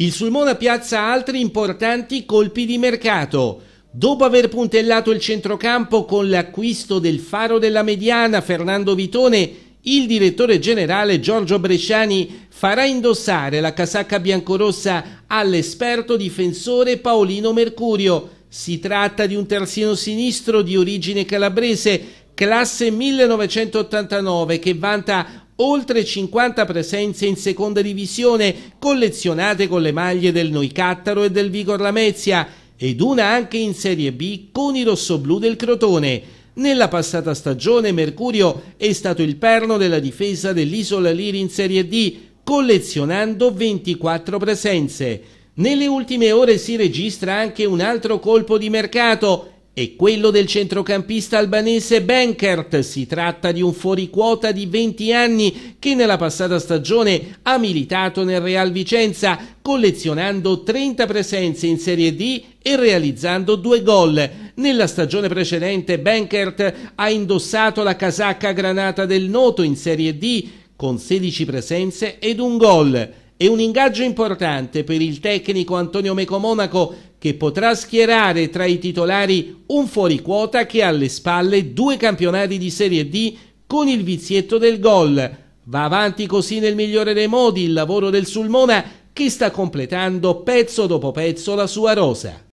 Il Sulmona piazza altri importanti colpi di mercato. Dopo aver puntellato il centrocampo con l'acquisto del faro della mediana Fernando Vitone, il direttore generale Giorgio Bresciani farà indossare la casacca biancorossa all'esperto difensore Paolino Mercurio. Si tratta di un terzino sinistro di origine calabrese, classe 1989, che vanta oltre 50 presenze in seconda divisione collezionate con le maglie del Noicattaro e del Vigor Lamezia ed una anche in Serie B con i rossoblù del Crotone. Nella passata stagione Mercurio è stato il perno della difesa dell'Isola Liri in Serie D, collezionando 24 presenze. Nelle ultime ore si registra anche un altro colpo di mercato e quello del centrocampista albanese Benkert. Si tratta di un fuoriquota di 20 anni che nella passata stagione ha militato nel Real Vicenza, collezionando 30 presenze in Serie D e realizzando due gol. Nella stagione precedente Benkert ha indossato la casacca granata del Noto in Serie D con 16 presenze ed un gol. È un ingaggio importante per il tecnico Antonio Mecomonaco che potrà schierare tra i titolari un fuoriquota che ha alle spalle due campionati di Serie D con il vizietto del gol. Va avanti così nel migliore dei modi il lavoro del Sulmona che sta completando pezzo dopo pezzo la sua rosa.